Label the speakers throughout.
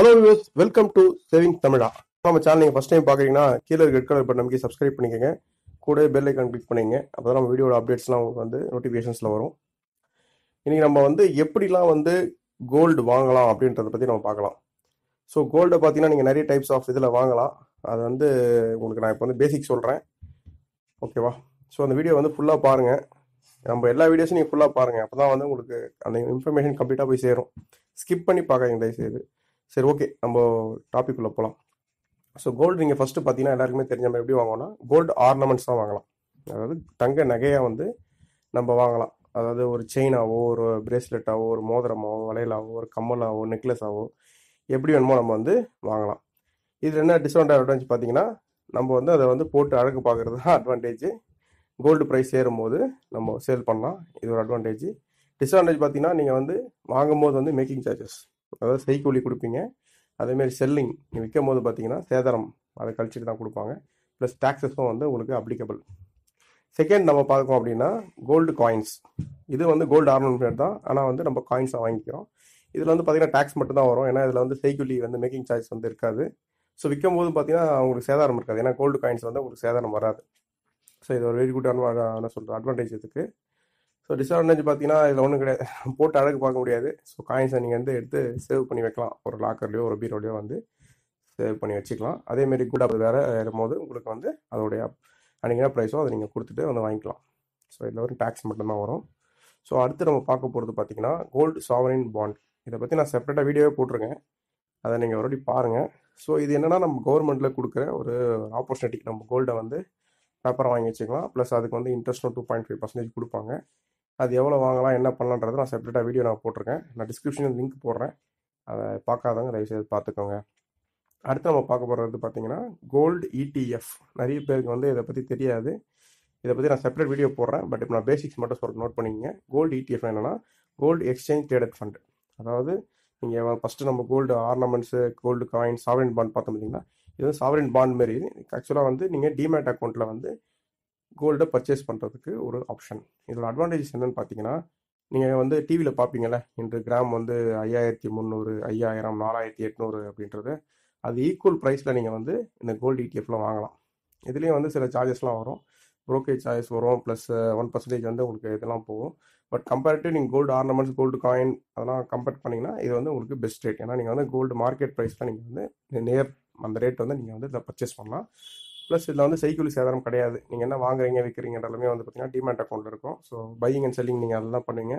Speaker 1: hello views welcome to saving தமிழா நம்ம channel நீங்கள் ஃபஸ்ட் டைம் பார்க்குறீங்கன்னா கீழே ரெட் கலர் பட்டன் நம்பிக்கை சப்ஸ்கிரைப் பண்ணிக்கோங்க கூட பெல் ஐக்கான் கிளிக் பண்ணிங்க அப்போ தான் நம்ம வீடியோட அப்டேட்ஸ்லாம் உங்களுக்கு வந்து நோட்டிஃபிகேஷன்ஸில் வரும் இன்றைக்கி நம்ம வந்து எப்படிலாம் வந்து கோல்டு வாங்கலாம் அப்படின்றத பற்றி நம்ம பார்க்கலாம் ஸோ கோல்டை பார்த்தீங்கன்னா நீங்கள் நிறைய டைப்ஸ் ஆஃப் இதில் வாங்கலாம் அது வந்து உங்களுக்கு நான் இப்போ வந்து பேசிக் சொல்கிறேன் ஓகேவா ஸோ அந்த வீடியோ வந்து ஃபுல்லாக பாருங்கள் நம்ம எல்லா வீடியோஸும் நீங்கள் ஃபுல்லாக பாருங்கள் அப்போ தான் வந்து உங்களுக்கு அந்த இன்ஃபர்மேஷன் கம்ப்ளீட்டாக போய் சேரும் ஸ்கிப் பண்ணி பார்க்காதீங்க தயவுசெய்து சரி ஓகே நம்ம டாபிக் உள்ள போகலாம் ஸோ கோல்டு நீங்கள் ஃபஸ்ட்டு பார்த்தீங்கன்னா எல்லாருக்குமே தெரிஞ்ச மாதிரி எப்படி வாங்கினா கோல்டு ஆர்னமெண்ட்ஸ் தான் வாங்கலாம் அதாவது தங்க நகையாக வந்து நம்ம வாங்கலாம் அதாவது ஒரு செயினாவோ ஒரு பிரேஸ்லெட்டாவோ ஒரு மோதிரமாவோ வளையலாவோ ஒரு கம்மலாவோ நெக்லஸாவோ எப்படி வேணுமோ நம்ம வந்து வாங்கலாம் இதில் என்ன டிஸ்அட்வான்டேஜ் பார்த்தீங்கன்னா நம்ம வந்து அதை வந்து போட்டு அழகு பார்க்குறது தான் அட்வான்டேஜ் கோல்டு ப்ரைஸ் ஏறும்போது நம்ம சேல் பண்ணலாம் இது ஒரு அட்வான்டேஜ் டிஸ்அட்வான்டேஜ் பார்த்தீங்கன்னா நீங்கள் வந்து வாங்கும்போது வந்து மேக்கிங் சார்ஜஸ் அதாவது செய்கூலி கொடுப்பீங்க அதேமாரி செல்லிங் நீங்கள் விற்கும் போது பார்த்தீங்கன்னா சேதாரம் அதை கழிச்சுட்டு தான் கொடுப்பாங்க ப்ளஸ் டேக்ஸஸும் வந்து உங்களுக்கு அப்ளிகபிள் செகண்ட் நம்ம பார்க்கோம் அப்படின்னா கோல்டு காயின்ஸ் இது வந்து கோல்டு ஆர்னமெண்ட் தான் ஆனால் வந்து நம்ம காயின்ஸாக வாங்கிக்கிறோம் இதில் வந்து பார்த்தீங்கன்னா டேக்ஸ் மட்டும் தான் வரும் ஏன்னா இதில் வந்து கூலி வந்து மேக்கிங் சார்ஜ் வந்து இருக்காது ஸோ விற்கும் போது பார்த்தீங்கன்னா அவங்களுக்கு சேதாரம் இருக்காது ஏன்னா கோல்டு காயின்ஸ் வந்து உங்களுக்கு சேதாரம் வராது ஸோ இது ஒரு வெரி குட் அட்வான் சொல்கிற அட்வான்டேஜ் இதுக்கு ஸோ டிஸ்அட்வான்டேஜ் பார்த்தீங்கன்னா இதில் ஒன்றும் கிடையாது போட்டு அழகு பார்க்க முடியாது ஸோ காயின்ஸை நீங்கள் வந்து எடுத்து சேவ் பண்ணி வைக்கலாம் ஒரு லாக்கர்லேயோ ஒரு பீரோலையோ வந்து சேவ் பண்ணி வச்சுக்கலாம் அதேமாரி கூட அப்படி வேறு போது உங்களுக்கு வந்து அதோடைய அன்றைக்கினா ப்ரைஸோ அதை நீங்கள் கொடுத்துட்டு வந்து வாங்கிக்கலாம் ஸோ இதில் ஒரு டேக்ஸ் மட்டும்தான் வரும் ஸோ அடுத்து நம்ம பார்க்க போகிறது பார்த்தீங்கன்னா கோல்டு சாவரின் பாண்ட் இதை பற்றி நான் செப்பரேட்டாக வீடியோவே போட்டிருக்கேன் அதை நீங்கள் ஒரு பாருங்கள் ஸோ இது என்னென்னா நம்ம கவர்மெண்ட்டில் கொடுக்குற ஒரு ஆப்பர்ச்சுனிட்டி நம்ம கோல்டை வந்து பேப்பரை வாங்கி வச்சுக்கலாம் ப்ளஸ் அதுக்கு வந்து இன்ட்ரெஸ்ட்டும் டூ பாயிண்ட் ஃபைவ் பர்சன்டேஜ் கொடுப்பாங்க அது எவ்வளோ வாங்கலாம் என்ன பண்ணலான்றது நான் செப்பரேட்டாக வீடியோ நான் போட்டிருக்கேன் நான் டிஸ்கிரிப்ஷனில் லிங்க் போடுறேன் அதை பார்க்காதவங்க செய்து பார்த்துக்கோங்க அடுத்து நம்ம பார்க்க போகிறது பார்த்தீங்கன்னா கோல்டு இடிஎஃப் e நிறைய பேருக்கு வந்து இதை பற்றி தெரியாது இதை பற்றி நான் செப்பரேட் வீடியோ போடுறேன் பட் இப்போ நான் பேசிக்ஸ் மட்டும் சொல்ல நோட் பண்ணிக்கங்க கோல்டு இடிஎஃப் என்னென்னா கோல்டு எக்ஸ்சேஞ்ச் ட்ரேடட் ஃபண்ட் அதாவது நீங்கள் ஃபஸ்ட்டு நம்ம gold ornaments gold coin sovereign bond பார்த்தோம் பார்த்தீங்கன்னா இது வந்து சாவரின் பாண்ட் மாரி ஆக்சுவலாக வந்து நீங்கள் டிமேட் அக்கௌண்ட்டில் வந்து கோல்டை பர்ச்சேஸ் பண்ணுறதுக்கு ஒரு ஆப்ஷன் இதோட அட்வான்டேஜஸ் என்னென்னு பார்த்தீங்கன்னா நீங்கள் வந்து டிவியில் பார்ப்பீங்கல்ல இன்று கிராம் வந்து ஐயாயிரத்தி முந்நூறு ஐயாயிரம் நாலாயிரத்தி எட்நூறு அப்படின்றது அது ஈக்குவல் ப்ரைஸில் நீங்கள் வந்து இந்த கோல்டு e இடிஎஃப்லாம் வாங்கலாம் இதுலேயும் வந்து சில சார்ஜஸ்லாம் வரும் ப்ரோக்கேஜ் சார்ஜஸ் வரும் ப்ளஸ் ஒன் பர்சன்டேஜ் வந்து உங்களுக்கு இதெல்லாம் போகும் பட் கம்பேரிட்டிவ் நீங்கள் கோல்டு ஆர்னமெண்ட்ஸ் கோல்டு காயின் அதெல்லாம் கம்பேர் பண்ணிங்கன்னா இது வந்து உங்களுக்கு பெஸ்ட் ரேட் ஏன்னா நீங்கள் வந்து கோல்டு மார்க்கெட் ப்ரைஸில் நீங்கள் வந்து நேர் அந்த ரேட் வந்து நீங்கள் வந்து இதில் பர்ச்சேஸ் பண்ணலாம் ப்ளஸ் இதில் வந்து சைக்கிள் சேதாரம் கிடையாது நீங்கள் என்ன வாங்குறீங்க விற்கிறீங்க எல்லாமே வந்து பார்த்தீங்கன்னா டிமேண்ட் அக்கௌண்ட்டில் இருக்கும் ஸோ பையிங் அண்ட் செல்லிங் நீங்கள் அதெல்லாம் பண்ணுவீங்க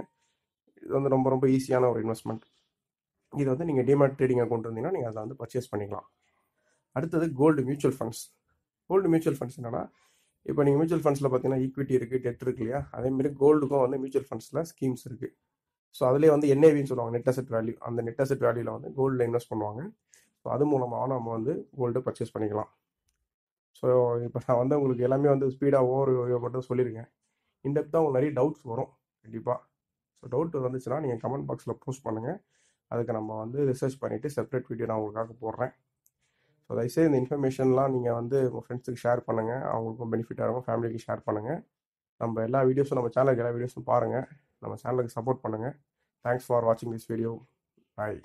Speaker 1: இது வந்து ரொம்ப ரொம்ப ஈஸியான ஒரு இன்வெஸ்ட்மெண்ட் இது வந்து நீங்கள் டிமேட் ட்ரேடிங் அக்கௌண்ட் இருந்தீங்கன்னா நீங்கள் அதில் வந்து பர்ச்சேஸ் பண்ணிக்கலாம் அடுத்தது gold mutual funds gold mutual funds என்னென்னா இப்போ நீங்கள் மியூச்சுவல் ஃபண்ட்ஸில் பார்த்தீங்கன்னா ஈக்விட்டி இருக்குது டெட் இருக்கு இல்லையா அதேமாரி கோல்டுக்கும் வந்து மியூச்சுவல் ஃபண்ட்ஸில் ஸ்கீம்ஸ் இருக்குது ஸோ அதிலே வந்து என்ஏவின்னு சொல்லுவாங்க நெட் அசெட் வேல்யூ அந்த நெட் அசெட் வேல்யூவில் வந்து கோல்டில் இன்வெஸ்ட் பண்ணுவாங்க ஸோ அது மூலமாக நம்ம வந்து கோல்டு பர்ச்சேஸ் பண்ணிக்கலாம் ஸோ இப்போ நான் வந்து உங்களுக்கு எல்லாமே வந்து ஸ்பீடாக ஓவர் யோகா மட்டும் சொல்லியிருக்கேன் தான் உங்களுக்கு நிறைய டவுட்ஸ் வரும் கண்டிப்பாக ஸோ டவுட் வந்துச்சுன்னா நீங்கள் கமெண்ட் பாக்ஸில் போஸ்ட் பண்ணுங்கள் அதுக்கு நம்ம வந்து ரிசர்ச் பண்ணிவிட்டு செப்பரேட் வீடியோ நான் உங்களுக்காக போடுறேன் ஸோ தயவுசெய்து இந்த இன்ஃபர்மேஷன்லாம் நீங்கள் வந்து உங்கள் ஃப்ரெண்ட்ஸுக்கு ஷேர் பண்ணுங்கள் அவங்களுக்கும் பெனிஃபிட்டாக இருக்கும் ஃபேமிலிக்கு ஷேர் பண்ணுங்கள் நம்ம எல்லா வீடியோஸும் நம்ம சேனலுக்கு எல்லா வீடியோஸும் பாருங்கள் நம்ம சேனலுக்கு சப்போர்ட் பண்ணுங்கள் தேங்க்ஸ் ஃபார் வாட்சிங் திஸ் வீடியோ பாய்